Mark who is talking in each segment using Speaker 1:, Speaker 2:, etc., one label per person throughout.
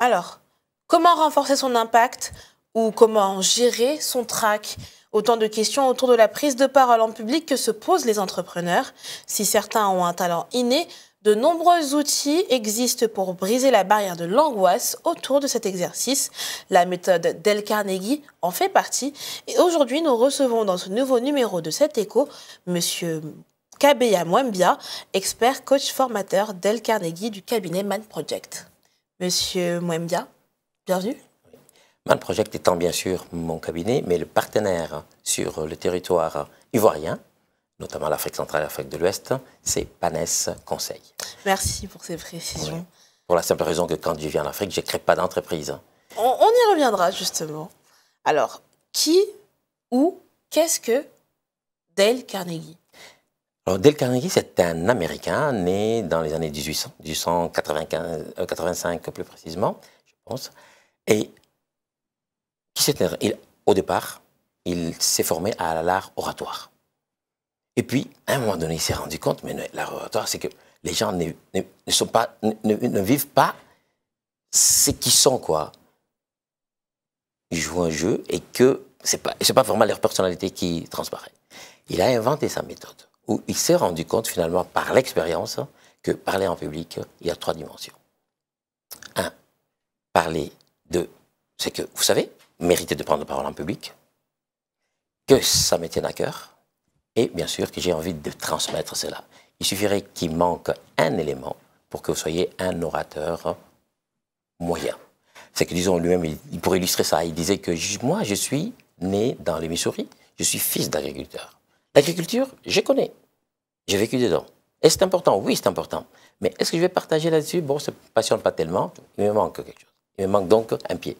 Speaker 1: Alors, comment renforcer son impact ou comment gérer son trac Autant de questions autour de la prise de parole en public que se posent les entrepreneurs. Si certains ont un talent inné, de nombreux outils existent pour briser la barrière de l'angoisse autour de cet exercice. La méthode Del Carnegie en fait partie. Et aujourd'hui, nous recevons dans ce nouveau numéro de cet écho Monsieur Kabeya Mwambia, expert coach formateur Del Carnegie du cabinet Man Project. Monsieur Mouembia, bienvenue.
Speaker 2: Man projet étant bien sûr mon cabinet, mais le partenaire sur le territoire ivoirien, notamment l'Afrique centrale et l'Afrique de l'Ouest, c'est Panes Conseil.
Speaker 1: Merci pour ces précisions.
Speaker 2: Pour la simple raison que quand je viens en Afrique, je ne crée pas d'entreprise.
Speaker 1: On, on, y reviendra justement. Alors, qui ou qu'est-ce que Dale Carnegie
Speaker 2: alors, Dale Carnegie, c'est un Américain né dans les années 1800, euh, plus précisément, je pense. Et qui au départ, il s'est formé à l'art oratoire. Et puis, à un moment donné, il s'est rendu compte, mais l'art oratoire, c'est que les gens ne, sont pas, ne, vivent pas ce qu'ils sont, quoi. Ils jouent un jeu et que c'est pas, c'est pas vraiment leur personnalité qui transparaît. Il a inventé sa méthode où il s'est rendu compte finalement par l'expérience hein, que parler en public, il y a trois dimensions. Un, parler de c'est que, vous savez, mériter de prendre la parole en public, que ça me tienne à cœur, et bien sûr que j'ai envie de transmettre cela. Il suffirait qu'il manque un élément pour que vous soyez un orateur moyen. C'est que, disons, lui-même, pour illustrer ça, il disait que moi, je suis né dans les Missouri, je suis fils d'agriculteur. L'agriculture, je connais. J'ai vécu dedans. est c'est important, oui, c'est important. Mais est-ce que je vais partager là-dessus Bon, ça ne passionne pas tellement. Il me manque quelque chose. Il me manque donc un pied.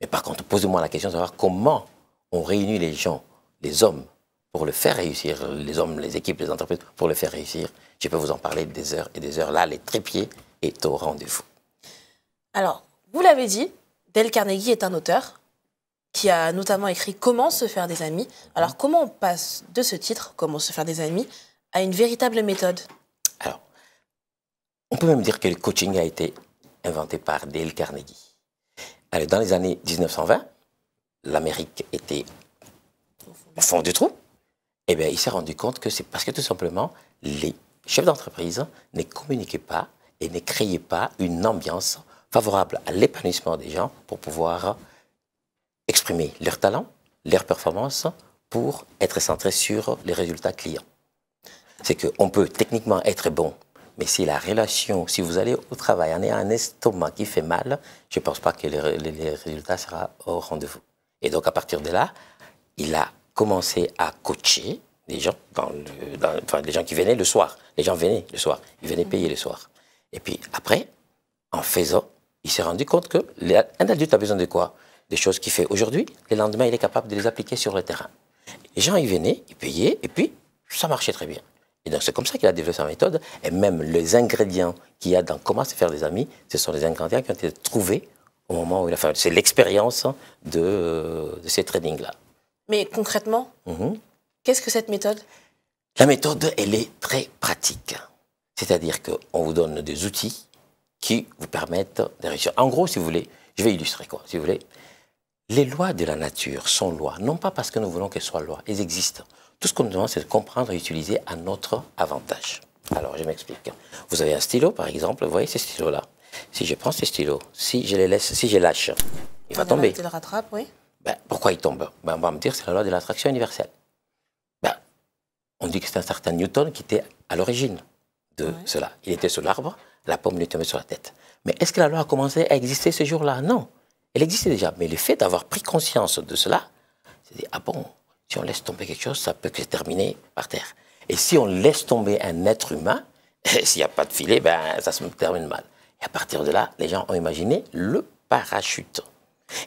Speaker 2: Mais par contre, posez moi la question de savoir comment on réunit les gens, les hommes, pour le faire réussir, les hommes, les équipes, les entreprises, pour le faire réussir. Je peux vous en parler des heures et des heures. Là, les trépieds est au rendez-vous.
Speaker 1: Alors, vous l'avez dit, Del Carnegie est un auteur, qui a notamment écrit Comment se faire des amis. Alors comment on passe de ce titre, Comment se faire des amis, à une véritable méthode Alors,
Speaker 2: on peut même dire que le coaching a été inventé par Dale Carnegie. dans les années 1920, l'Amérique était au fond du trou. Eh bien, il s'est rendu compte que c'est parce que tout simplement, les chefs d'entreprise ne communiquaient pas et ne créaient pas une ambiance favorable à l'épanouissement des gens pour pouvoir exprimer leurs talents, leurs performances pour être centré sur les résultats clients. C'est qu'on peut techniquement être bon, mais si la relation, si vous allez au travail en ayant un estomac qui fait mal, je ne pense pas que les, résultats seront au rendez-vous. Et donc à partir de là, il a commencé à coacher les gens, enfin, les gens qui venaient le soir. Les gens venaient le soir, ils venaient payer le soir. Et puis après, en faisant, il s'est rendu compte que un adulte a besoin de quoi des choses qu'il fait aujourd'hui, le lendemain, il est capable de les appliquer sur le terrain. Les gens, ils venaient, ils payaient, et puis ça marchait très bien. Et donc, c'est comme ça qu'il a développé sa méthode. Et même les ingrédients qu'il y a dans comment se faire des amis, ce sont les ingrédients qui ont été trouvés au moment où il a fait. C'est l'expérience de, ces trainings-là.
Speaker 1: Mais concrètement, mhm. qu'est-ce que cette méthode
Speaker 2: La méthode, elle est très pratique. C'est-à-dire qu'on vous donne des outils qui vous permettent de réussir. En gros, si vous voulez, je vais illustrer quoi, si vous voulez. Les lois de la nature sont lois, non pas parce que nous voulons qu'elles soient lois, elles existent. Tout ce qu'on nous demande, c'est de comprendre et utiliser à notre avantage. Alors, je m'explique. Vous avez un stylo, par exemple, vous voyez ce stylo là Si je prends ce stylo, si je les laisse, si je lâche, il va ah, tomber. Il rattrape, oui. Ben, pourquoi il tombe ben, On va me dire c'est la loi de l'attraction universelle. Ben, on dit que c'est un certain Newton qui était à l'origine de cela. Il était sous l'arbre, la pomme lui tombait sur la tête. Mais est-ce que la loi a commencé à exister ce jour-là Non. Elle existait déjà, mais le fait d'avoir pris conscience de cela, c'est dire, ah bon, si on laisse tomber quelque chose, ça peut se terminer par terre. Et si on laisse tomber un être humain, s'il n'y a pas de filet, ben, ça se termine mal. Et à partir de là, les gens ont imaginé le parachute.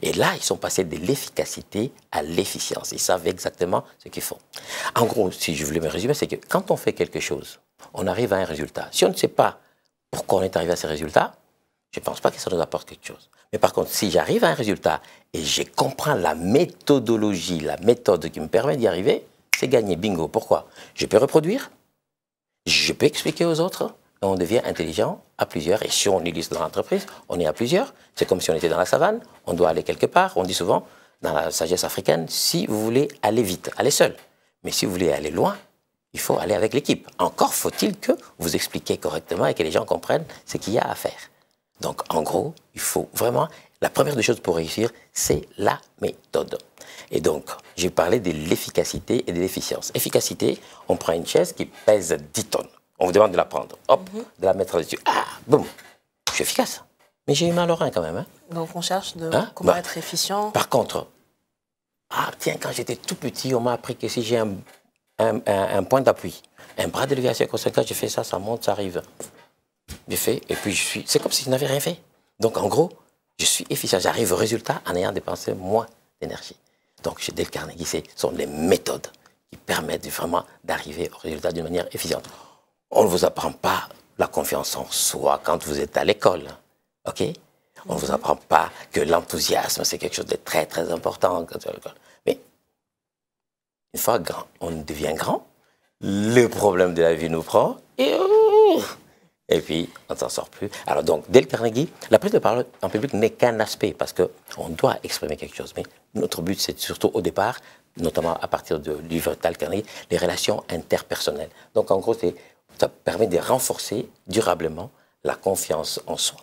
Speaker 2: Et là, ils sont passés de l'efficacité à l'efficience. Ils savent exactement ce qu'ils font. En gros, si je voulais me résumer, c'est que quand on fait quelque chose, on arrive à un résultat. Si on ne sait pas pourquoi on est arrivé à ce résultat, je ne pense pas que ça nous apporte quelque chose. Mais par contre, si j'arrive à un résultat et je comprends la méthodologie, la méthode qui me permet d'y arriver, c'est gagné. Bingo. Pourquoi Je peux reproduire, je peux expliquer aux autres, on devient intelligent à plusieurs. Et si on est dans l'entreprise, on est à plusieurs. C'est comme si on était dans la savane, on doit aller quelque part. On dit souvent, dans la sagesse africaine, si vous voulez aller vite, allez seul. Mais si vous voulez aller loin, il faut aller avec l'équipe. Encore faut-il que vous expliquiez correctement et que les gens comprennent ce qu'il y a à faire. Donc, en gros, il faut vraiment. La première des choses pour réussir, c'est la méthode. Et donc, j'ai parlé de l'efficacité et de l'efficience. Efficacité, on prend une chaise qui pèse 10 tonnes. On vous demande de la prendre. Hop, mhm. de la mettre dessus. Ah, boum, je suis efficace. Mais j'ai eu mal au rein quand même. Hein.
Speaker 1: Donc, on cherche de hein? comment bah, être
Speaker 2: efficient. Par contre, ah tiens, quand j'étais tout petit, on m'a appris que si j'ai un, point d'appui, un bras de d'élévation conséquent, je fais ça, ça monte, ça arrive. J'ai fait, et puis je suis. C'est comme si je n'avais rien fait. Donc en gros, je suis efficient. J'arrive au résultat en ayant dépensé moins d'énergie. Donc chez Dale Carnegie, ce sont les méthodes qui permettent vraiment d'arriver au résultat d'une manière efficiente. On ne vous apprend pas la confiance en soi quand vous êtes à l'école. OK On ne vous apprend pas que l'enthousiasme, c'est quelque chose de très, très important quand vous êtes à l'école. Mais une fois grand, on devient grand, le problème de la vie nous prend et et puis on ne s'en sort plus. Alors donc, dès le Carnegie, la prise de parole en public n'est qu'un aspect, parce qu'on doit exprimer quelque chose. Mais notre but, c'est surtout au départ, notamment à partir de livre Tal Carnegie, les relations interpersonnelles. Donc en gros, ça permet de renforcer durablement la confiance en soi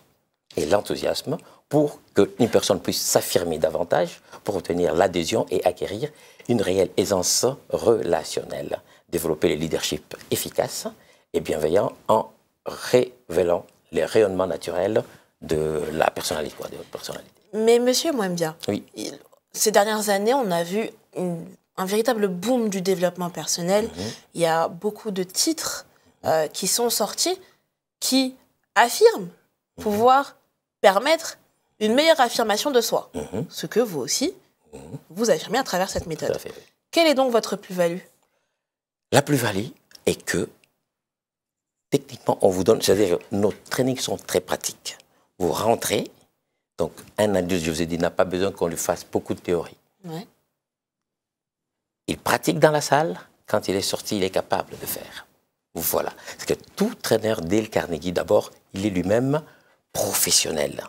Speaker 2: et l'enthousiasme pour qu'une personne puisse s'affirmer davantage, pour obtenir l'adhésion et acquérir une réelle aisance relationnelle, développer le leadership efficace et bienveillant en révélant les rayonnements naturels de la personnalité, quoi, de votre personnalité.
Speaker 1: Mais monsieur Mouembia, oui. ces dernières années, on a vu un véritable boom du développement personnel. Mhm. Il y a beaucoup de titres euh, qui sont sortis qui affirment mhm. pouvoir permettre une meilleure affirmation de soi, mhm. ce que vous aussi, vous affirmez à travers cette méthode. Quelle est donc votre plus-value
Speaker 2: La plus-value est que techniquement, on vous donne, c'est-à-dire nos trainings sont très pratiques. Vous rentrez, donc un adulte, je vous ai dit, n'a pas besoin qu'on lui fasse beaucoup de théorie. Il pratique dans la salle, quand il est sorti, il est capable de faire. Voilà. Parce que tout traîneur dès le Carnegie, d'abord, il est lui-même professionnel.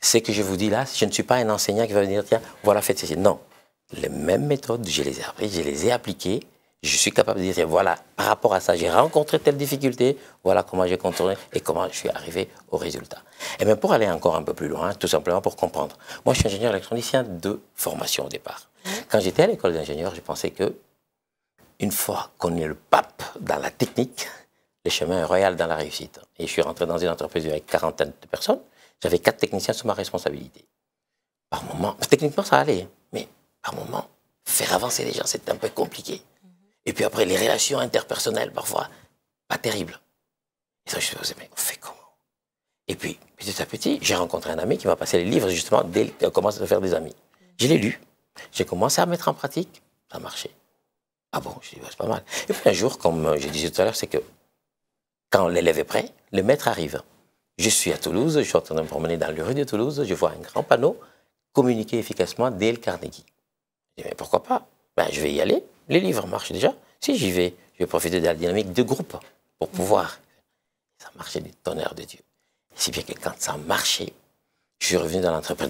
Speaker 2: Ce que je vous dis là, je ne suis pas un enseignant qui va venir dire, tiens, voilà, faites ceci. Non. Les mêmes méthodes, je les ai apprises, je les ai appliquées je suis capable de dire, voilà, par rapport à ça, j'ai rencontré telle difficulté, voilà comment j'ai contourné et comment je suis arrivé au résultat. Et eh même pour aller encore un peu plus loin, tout simplement pour comprendre. Moi, je suis ingénieur électronicien de formation au départ. Mmh. Quand j'étais à l'école d'ingénieur, je pensais que, une fois qu'on est le pape dans la technique, le chemin est royal dans la réussite. Et je suis rentré dans une entreprise avec quarantaine de personnes. J'avais quatre techniciens sous ma responsabilité. Par moment, techniquement ça allait, hein, mais par moment, faire avancer les gens, c'est un peu compliqué. Et puis après, les relations interpersonnelles, parfois, pas terribles. Et ça, je me disais, mais on fait comment Et puis, petit à petit, j'ai rencontré un ami qui m'a passé les livres, justement, dès qu'on euh, commence à faire des amis. Je l'ai lu, j'ai commencé à mettre en pratique, ça marchait. Ah bon, je dis, c'est pas mal. Et puis un jour, comme euh, je disais tout à l'heure, c'est que quand l'élève est prêt, le maître arrive. Je suis à Toulouse, je suis en train de me promener dans les rue de Toulouse, je vois un grand panneau, communiquer efficacement dès le Carnegie. Je dis, mais pourquoi pas ben, Je vais y aller, les livres marchent déjà. Si j'y vais, je vais profiter de la dynamique de groupe pour pouvoir. Ça marchait du tonnerre de Dieu. Si bien que quand ça marchait, je suis revenu dans l'entreprise,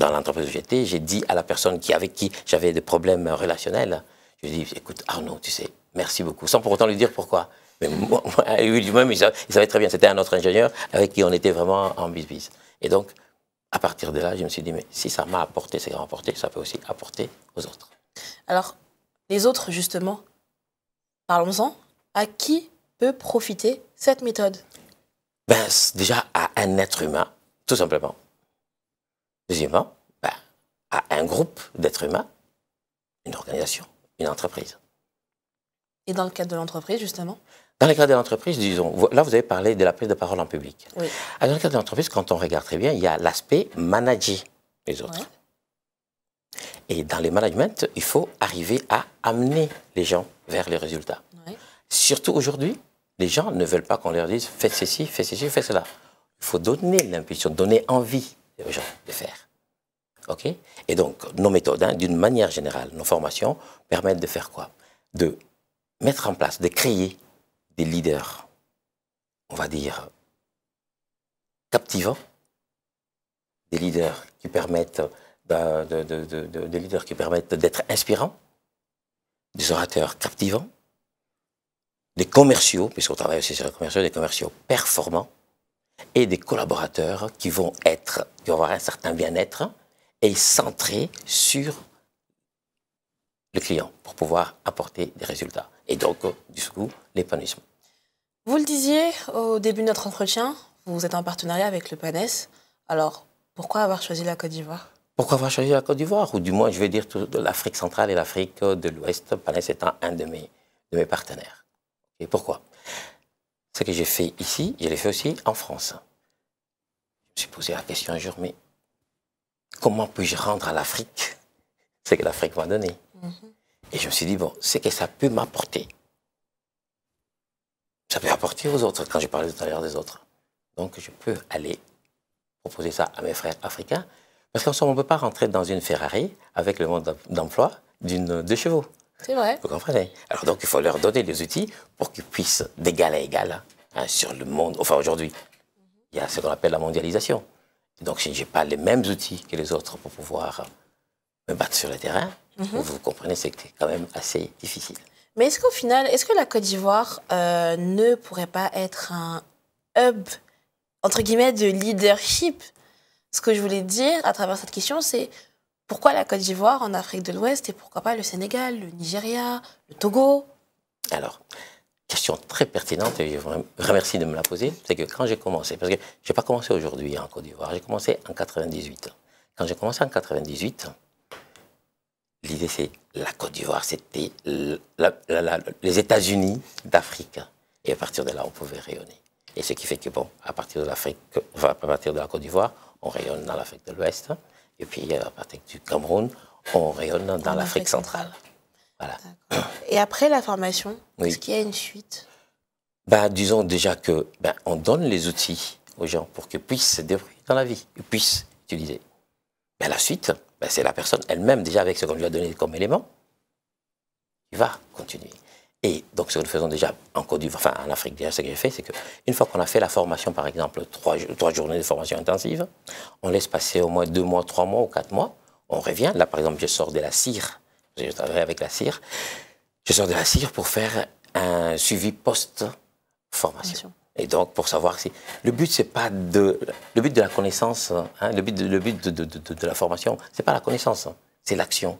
Speaker 2: où j'étais, j'ai dit à la personne qui, avec qui j'avais des problèmes relationnels, je lui ai dit, écoute, Arnaud, tu sais, merci beaucoup, sans pour autant lui dire pourquoi. Mais moi, lui même il, savait très bien, c'était un autre ingénieur avec qui on était vraiment en bis-bis. Et donc, à partir de là, je me suis dit, mais si ça m'a apporté, c'est apporté, ça peut aussi apporter aux autres.
Speaker 1: Alors, les autres, justement, parlons-en. À qui peut profiter cette méthode
Speaker 2: ben, Déjà à un être humain, tout simplement. Deuxièmement, ben, à un groupe d'êtres humains, une organisation, une entreprise.
Speaker 1: Et dans le cadre de l'entreprise, justement
Speaker 2: Dans le cadre de l'entreprise, disons, là vous avez parlé de la prise de parole en public. Oui. Dans le cadre de l'entreprise, quand on regarde très bien, il y a l'aspect manager les autres. Et dans les management, il faut arriver à amener les gens vers les résultats. Surtout aujourd'hui, les gens ne veulent pas qu'on leur dise faites ceci, faites ceci, faites cela. Il faut donner l'impulsion, donner envie aux gens de faire. Et donc, nos méthodes, hein, d'une manière générale, nos formations permettent de faire quoi De mettre en place, de créer des leaders, on va dire, captivants, des leaders qui permettent ben, de, leaders qui permettent d'être inspirants, des orateurs captivants, des commerciaux, puisqu'on travaille aussi sur les commerciaux, des commerciaux performants, et des collaborateurs qui vont être, qui vont avoir un certain bien-être et centrés sur le client pour pouvoir apporter des résultats. Et donc, euh, du coup, l'épanouissement.
Speaker 1: Vous le disiez au début de notre entretien, vous êtes en partenariat avec le PANES. Alors, pourquoi avoir choisi la Côte d'Ivoire
Speaker 2: pourquoi avoir choisi la Côte d'Ivoire Ou du moins, je vais dire, l'Afrique centrale et l'Afrique de l'Ouest, Palais étant un de mes, de mes partenaires. Et pourquoi Ce que j'ai fait ici, je l'ai fait aussi en France. Je me suis posé la question un jour, mais comment puis-je rendre à l'Afrique ce que l'Afrique m'a donné mm-hmm. Et je me suis dit, bon, c'est que ça peut m'apporter. Ça peut apporter aux autres, quand je parlais tout à l'heure des autres. Donc, je peux aller proposer ça à mes frères africains parce qu'en on ne peut pas rentrer dans une Ferrari avec le monde d'emploi d'une de chevaux. C'est vrai. Vous comprenez Alors donc, il faut leur donner des outils pour qu'ils puissent d'égal à égal hein, sur le monde. Enfin, aujourd'hui, il y a ce qu'on appelle la mondialisation. Donc, si je n'ai pas les mêmes outils que les autres pour pouvoir me battre sur le terrain, mhm. vous comprenez, c'est quand même assez difficile.
Speaker 1: Mais est-ce qu'au final, est-ce que la Côte d'Ivoire euh, ne pourrait pas être un hub, entre guillemets, de leadership ce que je voulais dire à travers cette question, c'est pourquoi la Côte d'Ivoire en Afrique de l'Ouest et pourquoi pas le Sénégal, le Nigeria, le Togo Alors,
Speaker 2: question très pertinente et je vous remercie de me la poser. C'est que quand j'ai commencé, parce que je n'ai pas commencé aujourd'hui en Côte d'Ivoire, j'ai commencé en 98. Quand j'ai commencé en 98, l'idée c'est la Côte d'Ivoire, c'était les États-Unis d'Afrique. Et à partir de là, on pouvait rayonner. Et ce qui fait que, bon, à partir de l'Afrique, à partir de la Côte d'Ivoire, on rayonne dans l'Afrique de l'Ouest. Hein. Et puis, euh, à partir du Cameroun, on rayonne dans, l'Afrique centrale.
Speaker 1: Et après la formation, est-ce qu'il y a une suite
Speaker 2: ben, Disons déjà que bah, on donne les outils aux gens pour qu'ils puissent se débrouiller dans la vie, qu'ils puissent utiliser. Ben, la suite, bah, c'est la personne elle-même, déjà avec ce qu'on lui a donné comme élément, qui va continuer. Et donc, ce que nous faisons déjà en Côte d'Ivoire, enfin en Afrique, déjà, ce que j'ai fait, c'est qu'une fois qu'on a fait la formation, par exemple, trois, trois, journées de formation intensive, on laisse passer au moins deux mois, trois mois ou quatre mois, on revient. Là, par exemple, je sors de la cire, je travaille avec la cire, je sors de la cire pour faire un suivi post-formation. Et donc, pour savoir si. Le but, c'est pas de. Le but de la connaissance, hein, le but de, le but de, de, de la formation, c'est pas la connaissance, c'est l'action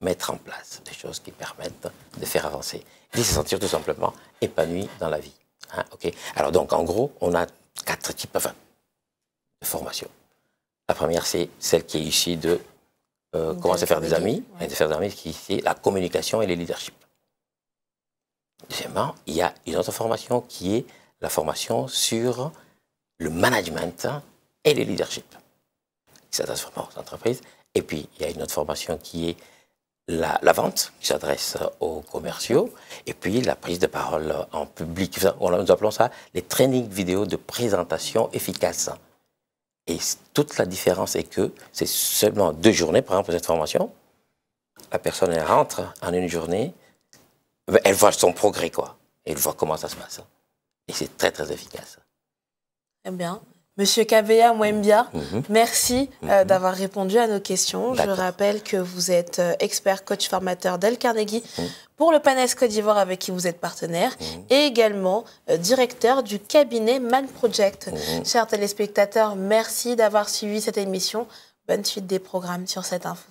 Speaker 2: mettre en place des choses qui permettent de faire avancer et de se sentir tout simplement épanoui dans la vie. Hein, ok Alors donc, en gros, on a quatre types de formations. La première, c'est celle qui est ici de euh, commencer comment se faire des amis, et de faire des amis, qui c'est la communication et les leaderships. Deuxièmement, il y a une autre formation qui est la formation sur le management et les leaderships. Ça s'adresse aux entreprises. Et puis, il y a une autre formation qui est la, vente qui s'adresse aux commerciaux et puis la prise de parole en public. Nous appelons ça les trainings vidéo de présentation efficace. Et toute la différence est que c'est seulement deux journées, par exemple, pour cette formation. La personne, elle rentre en une journée, ben, elle voit son progrès, quoi. Elle voit comment ça se passe. Et c'est très, très efficace.
Speaker 1: Très bien. Monsieur Kabea Mwembia, mhm. merci euh, mhm. d'avoir répondu à nos questions. Je rappelle que vous êtes euh, expert coach formateur d'El Carnegie mhm. pour le Panes Côte d'Ivoire avec qui vous êtes partenaire et également euh, directeur du cabinet Man Project. Chers téléspectateurs, merci d'avoir suivi cette émission. Bonne suite des programmes sur cette info.